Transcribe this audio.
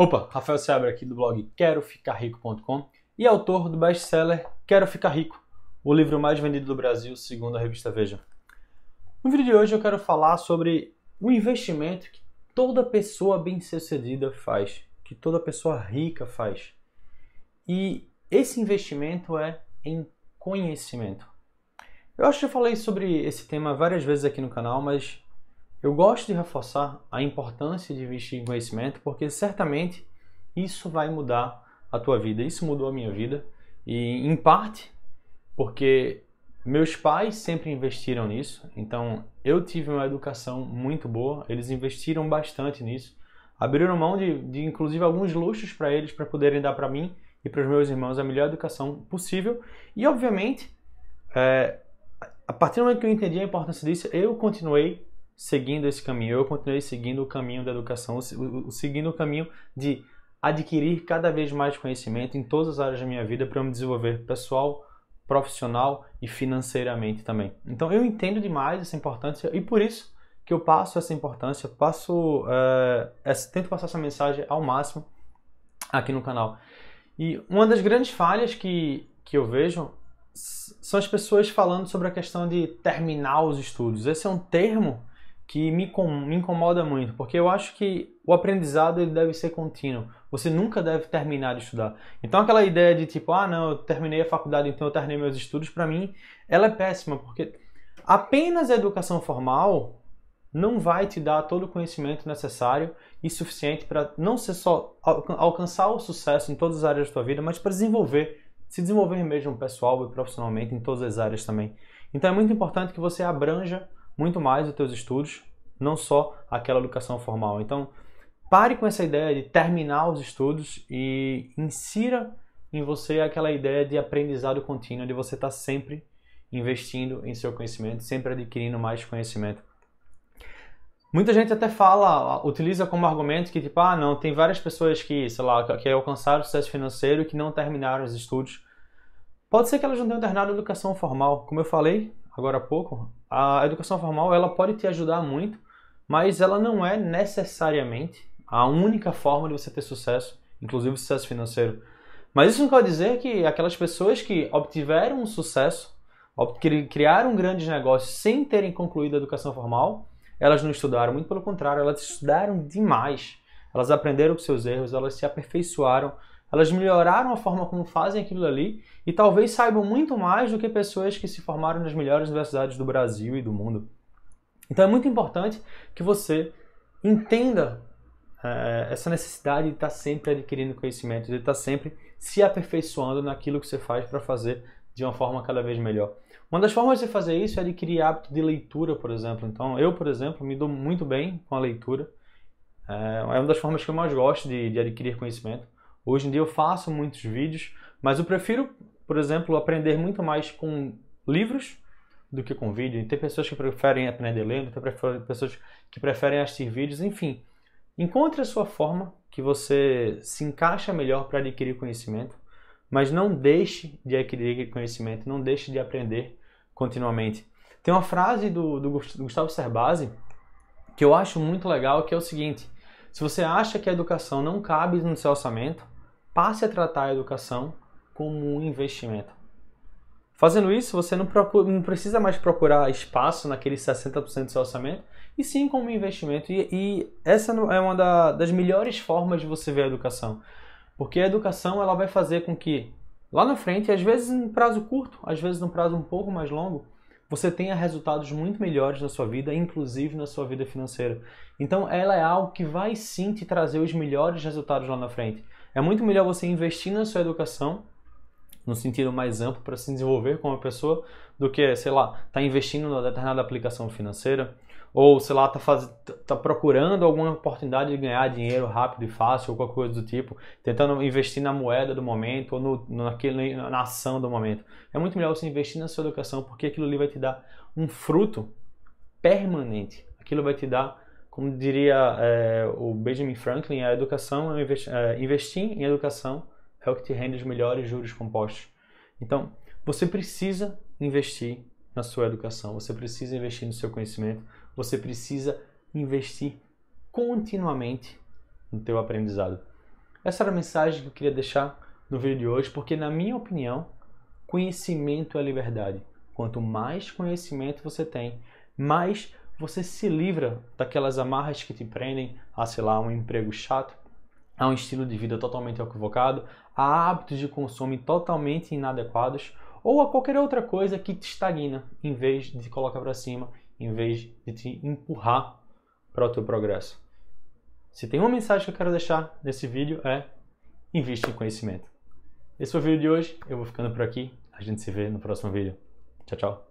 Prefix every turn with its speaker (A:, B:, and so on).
A: Opa, Rafael Seabra aqui do blog queroficarrico.com e autor do best-seller Quero Ficar Rico, o livro mais vendido do Brasil, segundo a revista Veja. No vídeo de hoje eu quero falar sobre um investimento que toda pessoa bem-sucedida faz, que toda pessoa rica faz. E esse investimento é em conhecimento. Eu acho que eu falei sobre esse tema várias vezes aqui no canal, mas eu gosto de reforçar a importância de investir em conhecimento porque certamente isso vai mudar a tua vida. Isso mudou a minha vida e em parte porque meus pais sempre investiram nisso. Então eu tive uma educação muito boa, eles investiram bastante nisso. Abriram mão de, de inclusive alguns luxos para eles para poderem dar para mim e para os meus irmãos a melhor educação possível. E obviamente, é, a partir do momento que eu entendi a importância disso, eu continuei seguindo esse caminho, eu continuei seguindo o caminho da educação, seguindo o caminho de adquirir cada vez mais conhecimento em todas as áreas da minha vida para me desenvolver pessoal, profissional e financeiramente também. Então eu entendo demais essa importância e por isso que eu passo essa importância, passo, é, tento passar essa mensagem ao máximo aqui no canal. E uma das grandes falhas que, que eu vejo são as pessoas falando sobre a questão de terminar os estudos. Esse é um termo que me, me incomoda muito, porque eu acho que o aprendizado ele deve ser contínuo. Você nunca deve terminar de estudar. Então aquela ideia de tipo, ah, não, eu terminei a faculdade, então eu terminei meus estudos, para mim, ela é péssima, porque apenas a educação formal não vai te dar todo o conhecimento necessário e suficiente para não ser só alcançar o sucesso em todas as áreas da sua vida, mas para desenvolver, se desenvolver mesmo pessoal e profissionalmente em todas as áreas também. Então é muito importante que você abranja muito mais os teus estudos, não só aquela educação formal. Então, pare com essa ideia de terminar os estudos e insira em você aquela ideia de aprendizado contínuo, de você estar tá sempre investindo em seu conhecimento, sempre adquirindo mais conhecimento. Muita gente até fala, utiliza como argumento que tipo, ah, não, tem várias pessoas que, sei lá, que alcançaram sucesso financeiro e que não terminaram os estudos. Pode ser que elas não tenham terminado a educação formal. Como eu falei, agora há pouco, a educação formal ela pode te ajudar muito, mas ela não é necessariamente a única forma de você ter sucesso, inclusive sucesso financeiro. Mas isso não quer dizer que aquelas pessoas que obtiveram um sucesso, criaram grandes negócios sem terem concluído a educação formal, elas não estudaram, muito pelo contrário, elas estudaram demais. Elas aprenderam com seus erros, elas se aperfeiçoaram, elas melhoraram a forma como fazem aquilo ali e talvez saibam muito mais do que pessoas que se formaram nas melhores universidades do Brasil e do mundo. Então é muito importante que você entenda é, essa necessidade de estar sempre adquirindo conhecimento, de estar sempre se aperfeiçoando naquilo que você faz para fazer de uma forma cada vez melhor. Uma das formas de fazer isso é adquirir hábito de leitura, por exemplo. Então, eu, por exemplo, me dou muito bem com a leitura. É, é uma das formas que eu mais gosto de, de adquirir conhecimento. Hoje em dia eu faço muitos vídeos, mas eu prefiro, por exemplo, aprender muito mais com livros do que com vídeo. E tem pessoas que preferem aprender lendo, tem pessoas que preferem assistir vídeos, enfim. Encontre a sua forma que você se encaixa melhor para adquirir conhecimento, mas não deixe de adquirir conhecimento, não deixe de aprender continuamente. Tem uma frase do, do Gustavo Cerbasi que eu acho muito legal, que é o seguinte: se você acha que a educação não cabe no seu orçamento, passe a tratar a educação como um investimento. Fazendo isso, você não, procura, não precisa mais procurar espaço naquele 60% do seu orçamento, e sim como um investimento. E, e essa é uma da, das melhores formas de você ver a educação. Porque a educação ela vai fazer com que, lá na frente, às vezes em prazo curto, às vezes num prazo um pouco mais longo, você tenha resultados muito melhores na sua vida, inclusive na sua vida financeira. Então, ela é algo que vai sim te trazer os melhores resultados lá na frente. É muito melhor você investir na sua educação no sentido mais amplo para se desenvolver como pessoa do que, sei lá, tá investindo numa determinada aplicação financeira ou, sei lá, tá, faz... tá procurando alguma oportunidade de ganhar dinheiro rápido e fácil ou qualquer coisa do tipo, tentando investir na moeda do momento ou no, naquele, na ação do momento. É muito melhor você investir na sua educação porque aquilo ali vai te dar um fruto permanente. Aquilo vai te dar como diria é, o Benjamin Franklin, a educação é investir, é, eh, investir em educação é o que te rende os melhores juros compostos. Então, você precisa investir na sua educação, você precisa investir no seu conhecimento, você precisa investir continuamente no teu aprendizado. Essa era a mensagem que eu queria deixar no vídeo de hoje, porque na minha opinião, conhecimento é liberdade. Quanto mais conhecimento você tem, mais você se livra daquelas amarras que te prendem a, sei lá, um emprego chato, a um estilo de vida totalmente equivocado, a hábitos de consumo totalmente inadequados ou a qualquer outra coisa que te estagna em vez de te colocar para cima, em vez de te empurrar para o teu progresso. Se tem uma mensagem que eu quero deixar nesse vídeo é invista em conhecimento. Esse foi o vídeo de hoje, eu vou ficando por aqui, a gente se vê no próximo vídeo. Tchau, tchau.